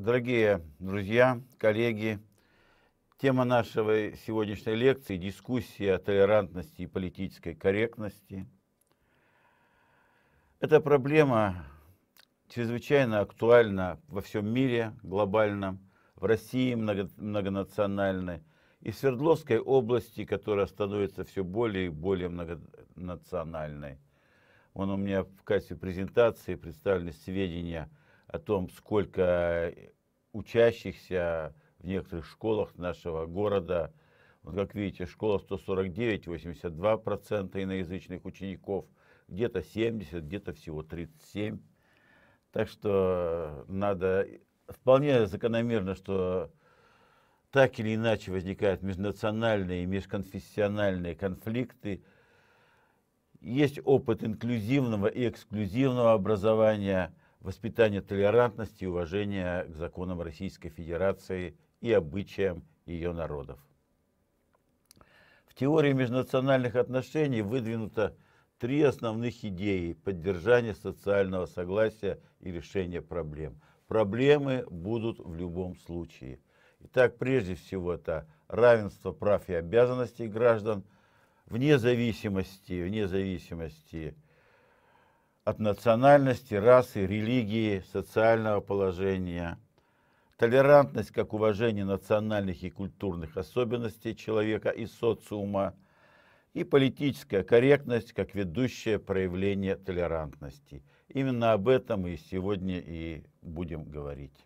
Дорогие друзья, коллеги, тема нашей сегодняшней лекции – дискуссия о толерантности и политической корректности. Эта проблема чрезвычайно актуальна во всем мире глобальном, в России многонациональной и в Свердловской области, которая становится все более и более многонациональной. Вон у меня в качестве презентации представлены сведения – о том, сколько э, учащихся в некоторых школах нашего города. Вот как видите, школа 149, 82% иноязычных учеников, где-то 70, где-то всего 37. Так что э, надо, э, вполне закономерно, что так или иначе возникают межнациональные, межконфессиональные конфликты. Есть опыт инклюзивного и эксклюзивного образования – воспитание толерантности и уважения к законам Российской Федерации и обычаям ее народов. В теории межнациональных отношений выдвинуто три основных идеи поддержания социального согласия и решения проблем. Проблемы будут в любом случае. Итак, прежде всего это равенство прав и обязанностей граждан, вне зависимости, вне зависимости от национальности, расы, религии, социального положения. Толерантность как уважение национальных и культурных особенностей человека и социума. И политическая корректность как ведущее проявление толерантности. Именно об этом мы сегодня и будем говорить.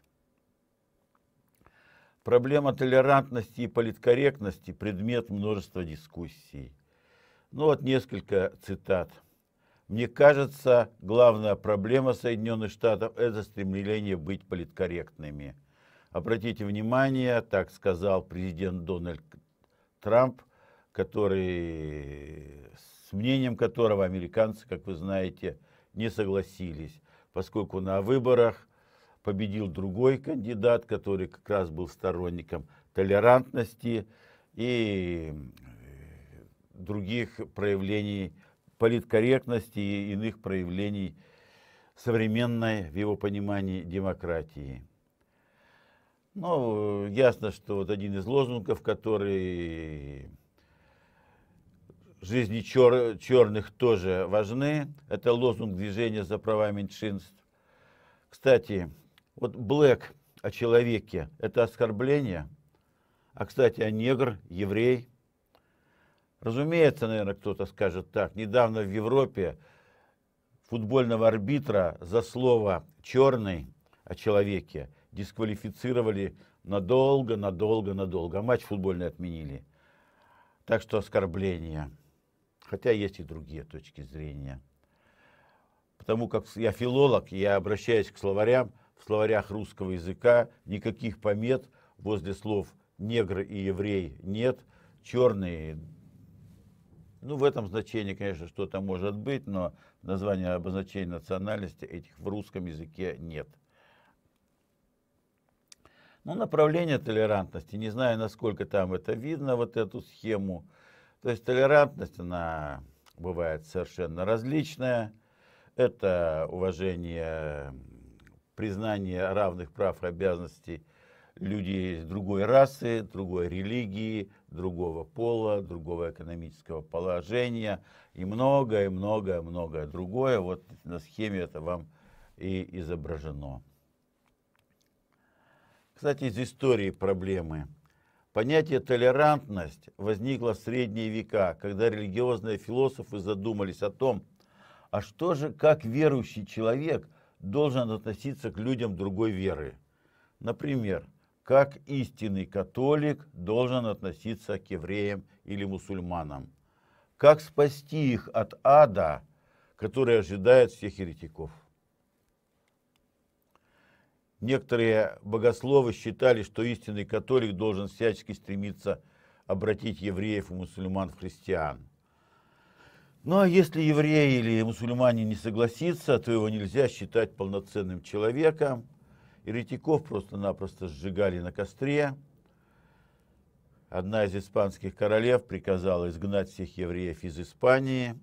Проблема толерантности и политкорректности – предмет множества дискуссий. Ну вот несколько цитат. Мне кажется, главная проблема Соединенных Штатов – это стремление быть политкорректными. Обратите внимание, так сказал президент Дональд Трамп, который, с мнением которого американцы, как вы знаете, не согласились, поскольку на выборах победил другой кандидат, который как раз был сторонником толерантности и э, других проявлений политкорректности и иных проявлений современной, в его понимании, демократии. Ну, э, ясно, что вот один из лозунгов, который жизни чер, черных тоже важны, это лозунг движения за права меньшинств. Кстати, вот «блэк» о человеке – это оскорбление, а, кстати, о негр, еврей – Разумеется, наверное, кто-то скажет так. Недавно в Европе футбольного арбитра за слово «черный» о человеке дисквалифицировали надолго, надолго, надолго. А матч футбольный отменили. Так что оскорбление. Хотя есть и другие точки зрения. Потому как я филолог, я обращаюсь к словарям. В словарях русского языка никаких помет возле слов «негр» и «еврей» нет. Черные ну, в этом значении, конечно, что-то может быть, но названия обозначений национальности этих в русском языке нет. Ну, направление толерантности, не знаю, насколько там это видно, вот эту схему. То есть толерантность, она бывает совершенно различная. Это уважение, признание равных прав и обязанностей люди другой расы, другой религии, другого пола, другого экономического положения и многое-многое-многое другое. Вот на схеме это вам и изображено. Кстати, из истории проблемы. Понятие «толерантность» возникло в средние века, когда религиозные философы задумались о том, а что же, как верующий человек должен относиться к людям другой веры. Например, как истинный католик должен относиться к евреям или мусульманам, как спасти их от ада, который ожидает всех еретиков. Некоторые богословы считали, что истинный католик должен всячески стремиться обратить евреев и мусульман в христиан. Ну а если еврей или мусульманин не согласится, то его нельзя считать полноценным человеком – Еретиков просто-напросто сжигали на костре. Одна из испанских королев приказала изгнать всех евреев из Испании.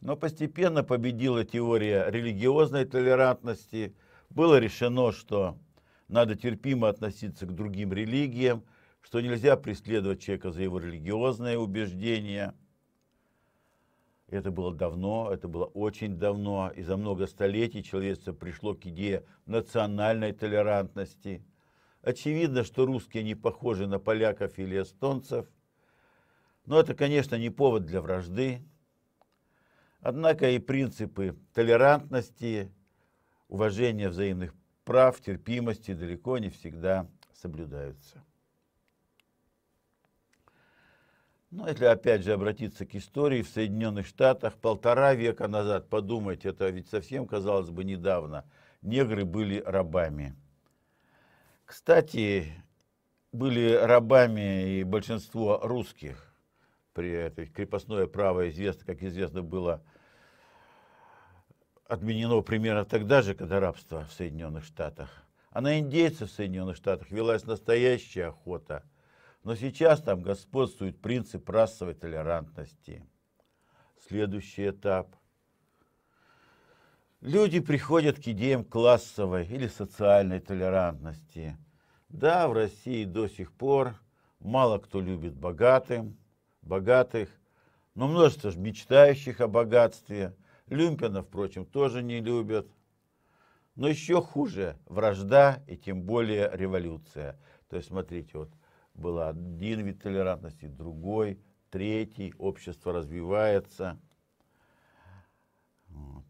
Но постепенно победила теория религиозной толерантности. Было решено, что надо терпимо относиться к другим религиям, что нельзя преследовать человека за его религиозные убеждения – это было давно, это было очень давно, и за много столетий человечество пришло к идее национальной толерантности. Очевидно, что русские не похожи на поляков или эстонцев, но это, конечно, не повод для вражды. Однако и принципы толерантности, уважения взаимных прав, терпимости далеко не всегда соблюдаются. Ну, если опять же обратиться к истории, в Соединенных Штатах полтора века назад, подумать, это ведь совсем, казалось бы, недавно, негры были рабами. Кстати, были рабами и большинство русских. При этой крепостное право известно, как известно, было отменено примерно тогда же, когда рабство в Соединенных Штатах. А на индейцев в Соединенных Штатах велась настоящая охота – но сейчас там господствует принцип расовой толерантности. Следующий этап. Люди приходят к идеям классовой или социальной толерантности. Да, в России до сих пор мало кто любит богатым, богатых, но множество же мечтающих о богатстве. Люмпина, впрочем, тоже не любят. Но еще хуже вражда и тем более революция. То есть, смотрите, вот был один вид толерантности, другой, третий, общество развивается. Вот.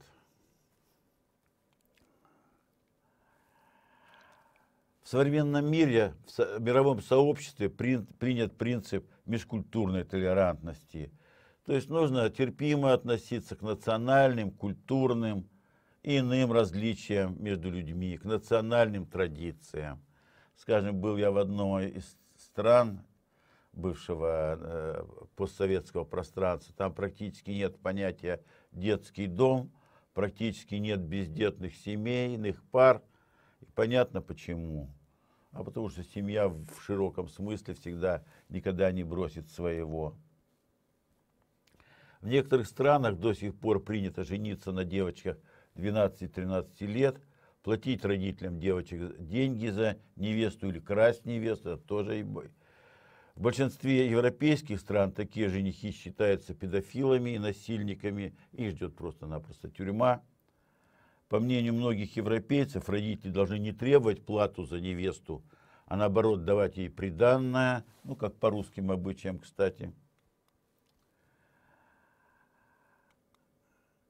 В современном мире, в мировом сообществе принят принцип межкультурной толерантности. То есть нужно терпимо относиться к национальным, культурным и иным различиям между людьми, к национальным традициям. Скажем, был я в одной из стран бывшего э, постсоветского пространства. Там практически нет понятия детский дом, практически нет бездетных семейных пар. И понятно почему. А потому что семья в широком смысле всегда никогда не бросит своего. В некоторых странах до сих пор принято жениться на девочках 12-13 лет – платить родителям девочек деньги за невесту или красть невесту, это тоже бой. В большинстве европейских стран такие женихи считаются педофилами и насильниками, и ждет просто-напросто тюрьма. По мнению многих европейцев, родители должны не требовать плату за невесту, а наоборот давать ей приданное, ну как по русским обычаям, кстати.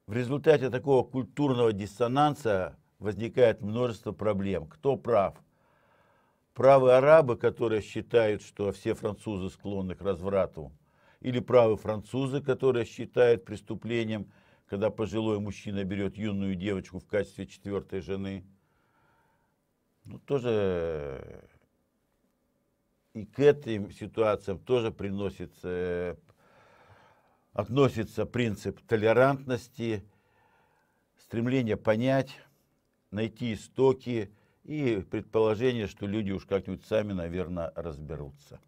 В результате такого культурного диссонанса возникает множество проблем. Кто прав? Правы арабы, которые считают, что все французы склонны к разврату, или правы французы, которые считают преступлением, когда пожилой мужчина берет юную девочку в качестве четвертой жены. Ну, тоже и к этим ситуациям тоже приносится, э, относится принцип толерантности, стремление понять, найти истоки и предположение, что люди уж как-нибудь сами, наверное, разберутся.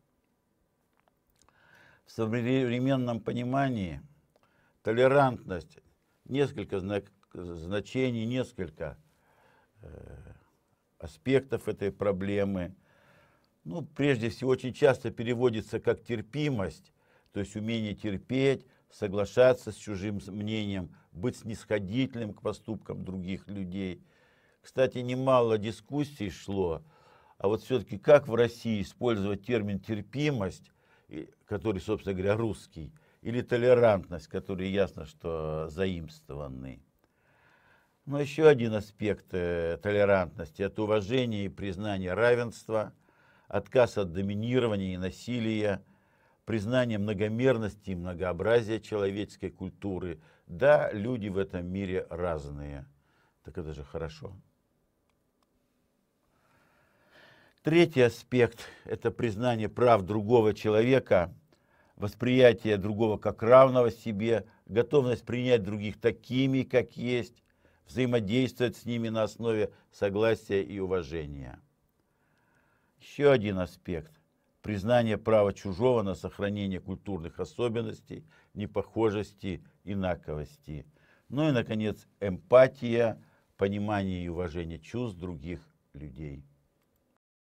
В современном понимании толерантность несколько знак, значений, несколько э, аспектов этой проблемы. Ну, прежде всего, очень часто переводится как терпимость, то есть умение терпеть, соглашаться с чужим мнением, быть снисходительным к поступкам других людей – кстати, немало дискуссий шло, а вот все-таки как в России использовать термин терпимость, который, собственно говоря, русский, или толерантность, который ясно, что заимствованный. Но ну, еще один аспект э, толерантности – это уважение и признание равенства, отказ от доминирования и насилия, признание многомерности и многообразия человеческой культуры. Да, люди в этом мире разные. Так это же хорошо. Третий аспект – это признание прав другого человека, восприятие другого как равного себе, готовность принять других такими, как есть, взаимодействовать с ними на основе согласия и уважения. Еще один аспект – признание права чужого на сохранение культурных особенностей, непохожести, инаковости. Ну и, наконец, эмпатия, понимание и уважение чувств других людей.